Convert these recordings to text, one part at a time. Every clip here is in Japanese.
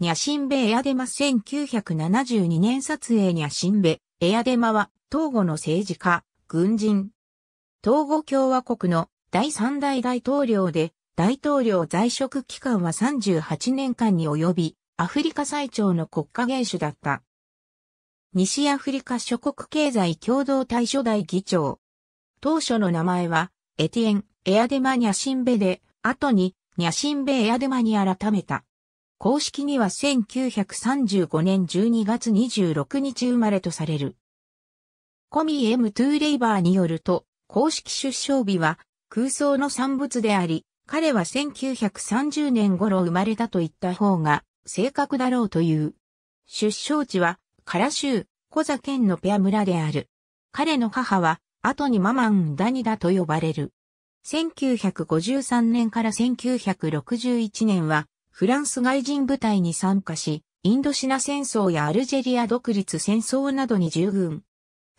ニャシンベエアデマ1972年撮影ニャシンベエアデマは、東郷の政治家、軍人。東郷共和国の第三代大統領で、大統領在職期間は38年間に及び、アフリカ最長の国家元首だった。西アフリカ諸国経済共同対処代議長。当初の名前は、エティエン・エアデマニャシンベで、後に、ニャシンベエアデマに改めた。公式には1935年12月26日生まれとされる。コミエム・トゥーレイバーによると、公式出生日は空想の産物であり、彼は1930年頃生まれたと言った方が正確だろうという。出生地は、カラ州、コザ県のペア村である。彼の母は、後にママン・ダニダと呼ばれる。1953年から1961年は、フランス外人部隊に参加し、インドシナ戦争やアルジェリア独立戦争などに従軍。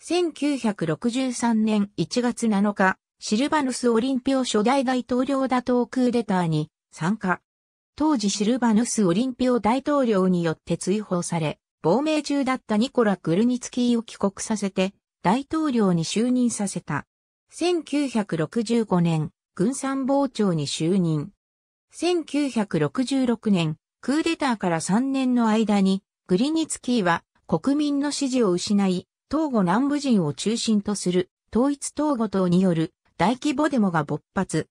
1963年1月7日、シルバヌスオリンピオ初代大統領打倒クーデターに参加。当時シルバヌスオリンピオ大統領によって追放され、亡命中だったニコラ・クルニツキーを帰国させて、大統領に就任させた。1965年、軍参謀長に就任。1966年、クーデターから3年の間に、グリニツキーは国民の支持を失い、東語南部人を中心とする統一東合等による大規模デモが勃発。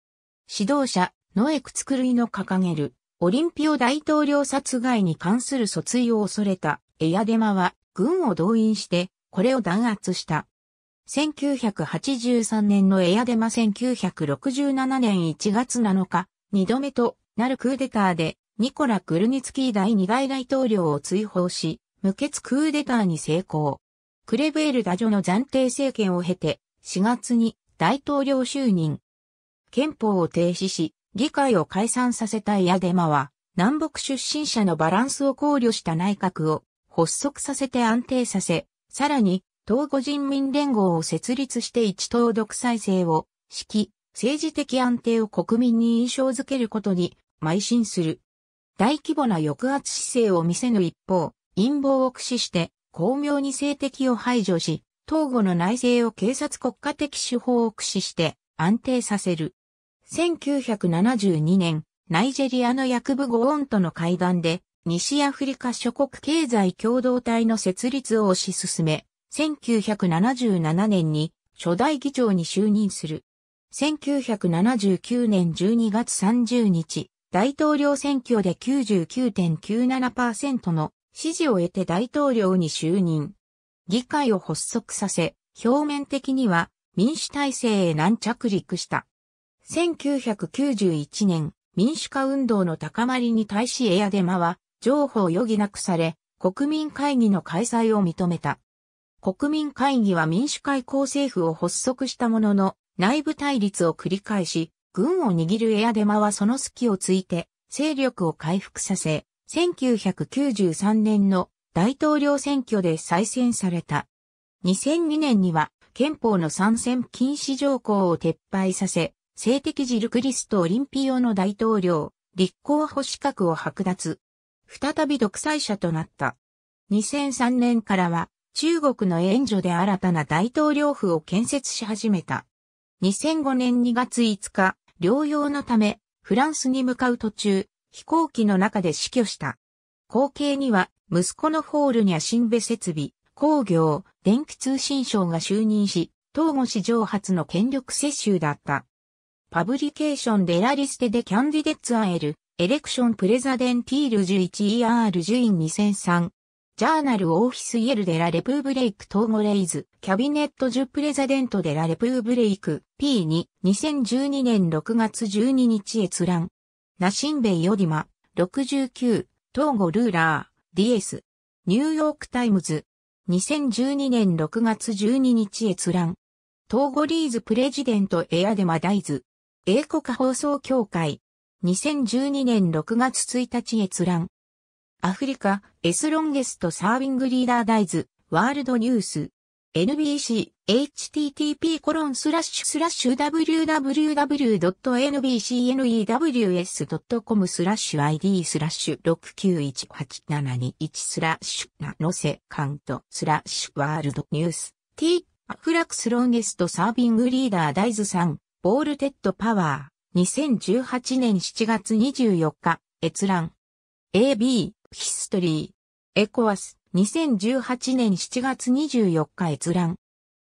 指導者、ノエクツクルイの掲げるオリンピオ大統領殺害に関する訴追を恐れたエアデマは軍を動員してこれを弾圧した。1983年のエアデマ1967年1月7日、二度目となるクーデターで、ニコラ・クルニツキー第二代大統領を追放し、無血クーデターに成功。クレブエル・ダジョの暫定政権を経て、4月に大統領就任。憲法を停止し、議会を解散させたイアデマは、南北出身者のバランスを考慮した内閣を発足させて安定させ、さらに、東湖人民連合を設立して一党独裁制を指揮、政治的安定を国民に印象づけることに邁進する。大規模な抑圧姿勢を見せぬ一方、陰謀を駆使して巧妙に政敵を排除し、東郷の内政を警察国家的手法を駆使して安定させる。1972年、ナイジェリアの薬部ゴーンとの会談で、西アフリカ諸国経済共同体の設立を推し進め、1977年に初代議長に就任する。1979年12月30日、大統領選挙で99.97%の支持を得て大統領に就任。議会を発足させ、表面的には民主体制へ軟着陸した。1991年、民主化運動の高まりに対しエアデマは、譲歩を余儀なくされ、国民会議の開催を認めた。国民会議は民主会構成府を発足したものの、内部対立を繰り返し、軍を握るエアデマはその隙をついて、勢力を回復させ、1993年の大統領選挙で再選された。2002年には憲法の参戦禁止条項を撤廃させ、性的ジルクリスト・オリンピオの大統領、立候補資格を剥奪。再び独裁者となった。2003年からは中国の援助で新たな大統領府を建設し始めた。2005年2月5日、療養のため、フランスに向かう途中、飛行機の中で死去した。後継には、息子のホールニャ新部設備、工業、電気通信省が就任し、東後史上初の権力接収だった。パブリケーションデラリステでキャンディデッツアエル、エレクションプレザデンティール1 1 e r イン2003ジャーナルオーフィスイエルデラレプーブレイクトーゴレイズ、キャビネットジュプレザデントデラレプーブレイク P2、2012年6月12日閲覧。ナシンベイオディマ、69、トーゴルーラー、ディエス。ニューヨークタイムズ、2012年6月12日閲覧。トーゴリーズプレジデントエアデマダイズ。英国放送協会。2012年6月1日閲覧。アフリカ、S ロンゲストサービングリーダーダイズ、ワールドニュース、NBC、http コロンスラッシュスラッシュ www.nbcnews.com スラッシュ id スラッシュ6918721スラッシュなのせカントスラッシュワールドニュース t アフラクスロンゲストサービングリーダー大豆さん、ボールテッドパワー2018年7月24日閲覧 AB ヒストリー。エコアス、2018年7月24日閲覧。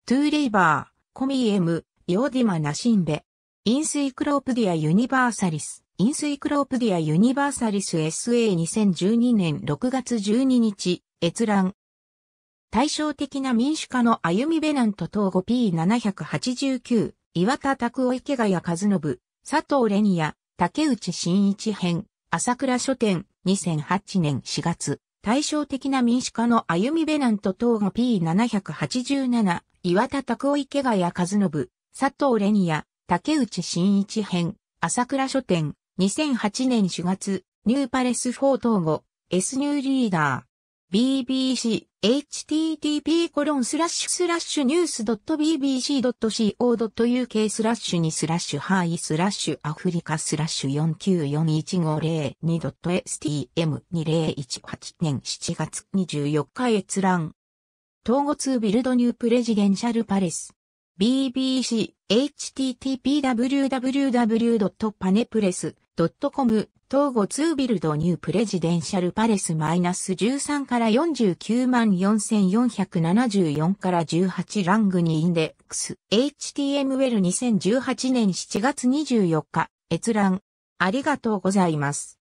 トゥーレイバー、コミエム、ヨーディマナシンベ。インスイクロープディア・ユニバーサリス。インスイクロープディア・ユニバーサリス SA2012 年6月12日、閲覧。対照的な民主化の歩みベナント統 5P789、岩田拓夫池谷和信、佐藤レニア、竹内真一編、朝倉書店。2008年4月、対照的な民主化の歩みベナント等が P787、岩田拓夫池谷和信、佐藤レニア、竹内真一編、朝倉書店、2008年4月、ニューパレス4等後、S ニューリーダー、bbc.http://news.bbc.co.uk スラッシュにスラッシュハイスラッシュアフリカスラッシュ 4941502.stm2018 年7月24日閲覧。統合2ビルドニュープレジデンシャルパレス。bbc http://www.panepress.com 東ツ2ビルドニュープレジデンシャルパレスマイナス13から49万4474から18ラングにインデックス HTML2018 年7月24日閲覧ありがとうございます。